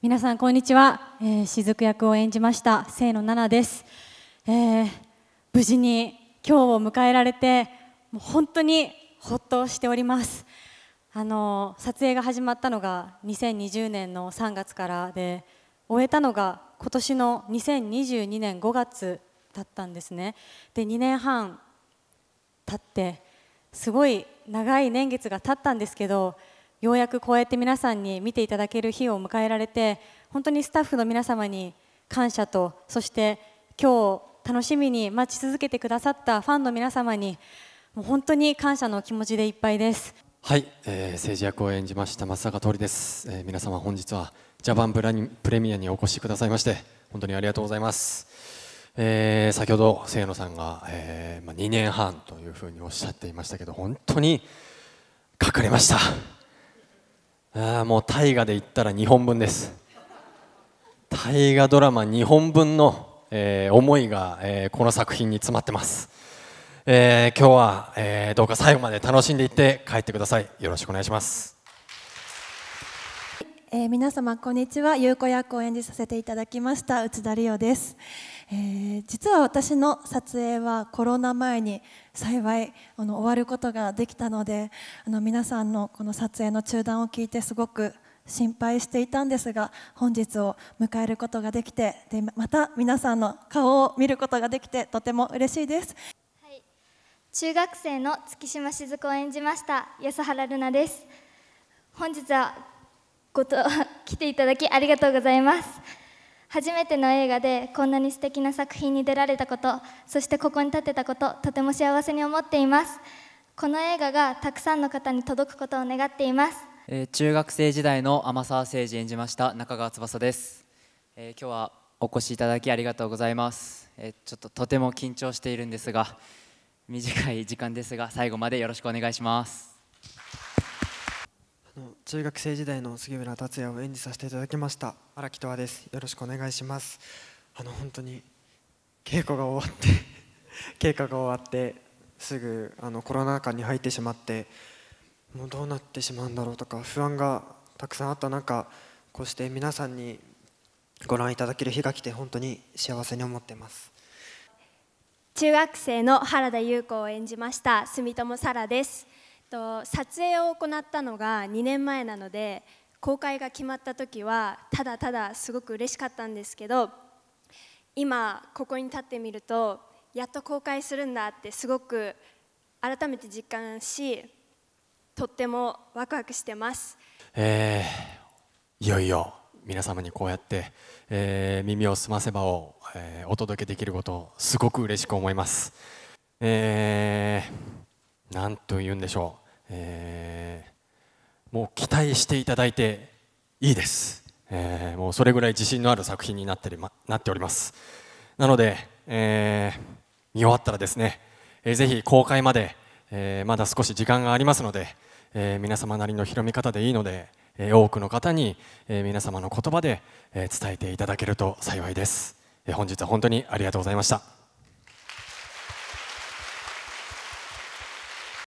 皆さんこんにちは、えー、雫役を演じました清野奈々です、えー、無事に今日を迎えられてもう本当にほっとしておりますあの撮影が始まったのが2020年の3月からで終えたのが今年の2022年5月だったんですねで2年半経ってすごい長い年月が経ったんですけどようやくこうやって皆さんに見ていただける日を迎えられて本当にスタッフの皆様に感謝とそして今日楽しみに待ち続けてくださったファンの皆様にもう本当に感謝の気持ちでいっぱいですはい、えー、政治役を演じました松坂桃李です、えー、皆様本日はジャパンプラニプレミアにお越しくださいまして本当にありがとうございます、えー、先ほど清野さんが、えーまあ、2年半というふうにおっしゃっていましたけど本当に隠れましたあもう大河で言ったら2本分です大河ドラマ2本分の、えー、思いが、えー、この作品に詰まってます、えー、今日は、えどうか最後まで楽しんでいって帰ってくださいよろしくお願いしますえー、皆様こんにちは優子役を演じさせていただきました内田理央です、えー、実は私の撮影はコロナ前に幸いあの終わることができたのであの皆さんのこの撮影の中断を聞いてすごく心配していたんですが本日を迎えることができてでまた皆さんの顔を見ることができてとても嬉しいです、はい、中学生の月島雫を演じました安原ルナです本日はごと来ていただきありがとうございます初めての映画でこんなに素敵な作品に出られたことそしてここに立てたこととても幸せに思っていますこの映画がたくさんの方に届くことを願っています、えー、中学生時代の天沢誠司演じました中川翼です、えー、今日はお越しいただきありがとうございます、えー、ちょっととても緊張しているんですが短い時間ですが最後までよろしくお願いします中学生時代の杉浦達也を演じさせていただきました荒木とはですよろしくお願いしますあの本当に稽古が終わって 稽古が終わってすぐあのコロナ禍に入ってしまってもうどうなってしまうんだろうとか不安がたくさんあった中こうして皆さんにご覧いただける日が来て本当に幸せに思ってます中学生の原田優子を演じました住友沙羅ですと撮影を行ったのが2年前なので公開が決まった時はただただすごく嬉しかったんですけど今ここに立ってみるとやっと公開するんだってすごく改めて実感しとってもワクワクしてます。えー、いよいよ皆様にこうやって、えー、耳をすませばを、えー、お届けできることをすごく嬉しく思います。えー何と言うんでしょう、えー、もう期待していただいていいです、えー、もうそれぐらい自信のある作品になってり、ま、なっておりますなので、えー、見終わったらですね、えー、ぜひ公開まで、えー、まだ少し時間がありますので、えー、皆様なりの広め方でいいので、多くの方に、皆様の言葉で、伝えていただけると幸いです、本日は本当にありがとうございました